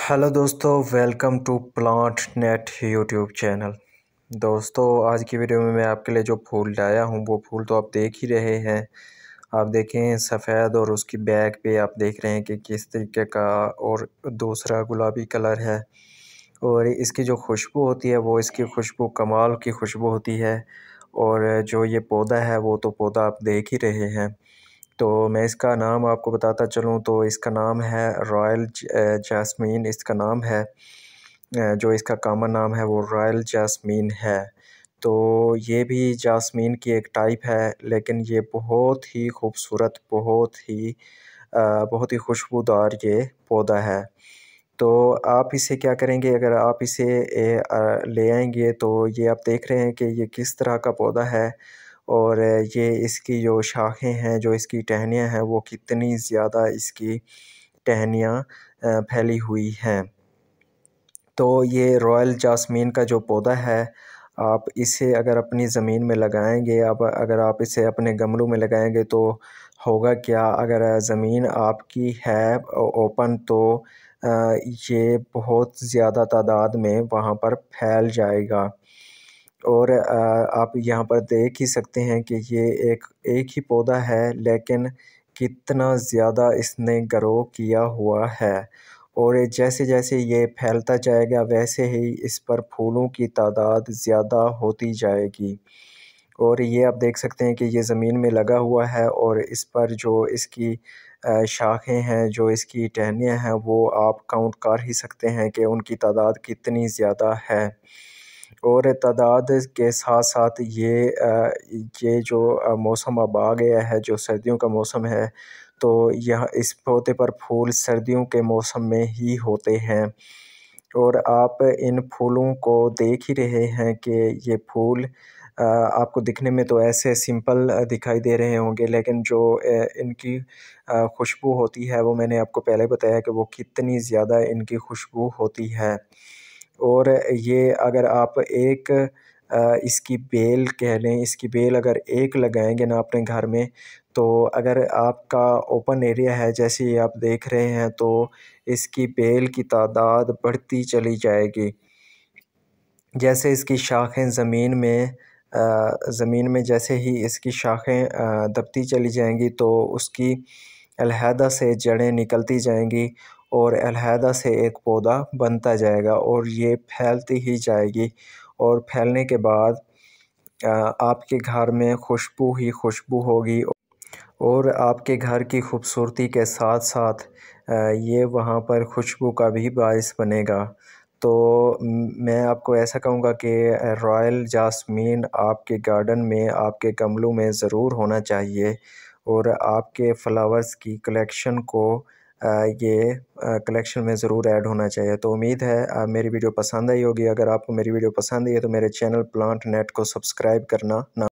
hello दोस्तों welcome to Plant Net YouTube channel दोस्तों आज की वीडियो में मैं आपके लिए जो फूल लाया हूँ वो फूल तो आप देख ही रहे हैं आप देखें सफ़ेद और उसकी बैग पे आप देख रहे हैं कि किस तरीके का और दूसरा गुलाबी कलर है और इसकी जो खुशबू होती है वो इसकी खुशबू कमाल की खुशबू होती है और जो ये पौधा है वो तो पौधा आप देख ही रहे हैं तो मैं इसका नाम आपको बताता चलूँ तो इसका नाम है रॉयल जासमीन इसका नाम है जो इसका कामन नाम है वो रॉयल जासमीन है तो ये भी जासमीन की एक टाइप है लेकिन ये बहुत ही खूबसूरत बहुत ही बहुत ही खुशबूदार ये पौधा है तो आप इसे क्या करेंगे अगर आप इसे ले आएंगे तो ये आप देख रहे हैं कि ये किस तरह का पौधा है और ये इसकी जो शाखें हैं जो इसकी टहनियाँ हैं वो कितनी ज़्यादा इसकी टहनियाँ फैली हुई हैं तो ये रॉयल जासमीन का जो पौधा है आप इसे अगर अपनी ज़मीन में लगाएंगे अब अगर आप इसे अपने गमलों में लगाएंगे तो होगा क्या अगर ज़मीन आपकी है ओपन तो ये बहुत ज़्यादा तादाद में वहाँ पर फैल जाएगा और आप यहाँ पर देख ही सकते हैं कि ये एक एक ही पौधा है लेकिन कितना ज़्यादा इसने ग्रो किया हुआ है और जैसे जैसे ये फैलता जाएगा वैसे ही इस पर फूलों की तादाद ज़्यादा होती जाएगी और ये आप देख सकते हैं कि ये ज़मीन में लगा हुआ है और इस पर जो इसकी शाखें हैं जो इसकी टहनियाँ हैं वो आप काउंट कर ही सकते हैं कि उनकी तादाद कितनी ज़्यादा है और तादाद के साथ साथ ये ये जो मौसम अब आ गया है जो सर्दियों का मौसम है तो यह इस पौधे पर फूल सर्दियों के मौसम में ही होते हैं और आप इन फूलों को देख ही रहे हैं कि ये फूल आपको दिखने में तो ऐसे सिंपल दिखाई दे रहे होंगे लेकिन जो इनकी खुशबू होती है वो मैंने आपको पहले बताया कि वो कितनी ज़्यादा इनकी खुशबू होती है और ये अगर आप एक इसकी बेल कह लें इसकी बेल अगर एक लगाएंगे ना अपने घर में तो अगर आपका ओपन एरिया है जैसे ये आप देख रहे हैं तो इसकी बेल की तादाद बढ़ती चली जाएगी जैसे इसकी शाखें ज़मीन में ज़मीन में जैसे ही इसकी शाखें दबती चली जाएंगी तो उसकी अलहदा से जड़ें निकलती जाएंगी और अलहदा से एक पौधा बनता जाएगा और ये फैलती ही जाएगी और फैलने के बाद आपके घर में खुशबू ही खुशबू होगी और आपके घर की खूबसूरती के साथ साथ ये वहाँ पर खुशबू का भी बायस बनेगा तो मैं आपको ऐसा कहूँगा कि रॉयल जासमीन आपके गार्डन में आपके गमलों में ज़रूर होना चाहिए और आपके फ़्लावर्स की कलेक्शन को ये कलेक्शन में ज़रूर ऐड होना चाहिए तो उम्मीद है आप मेरी वीडियो पसंद आई होगी अगर आपको मेरी वीडियो पसंद आई है तो मेरे चैनल प्लांट नेट को सब्सक्राइब करना ना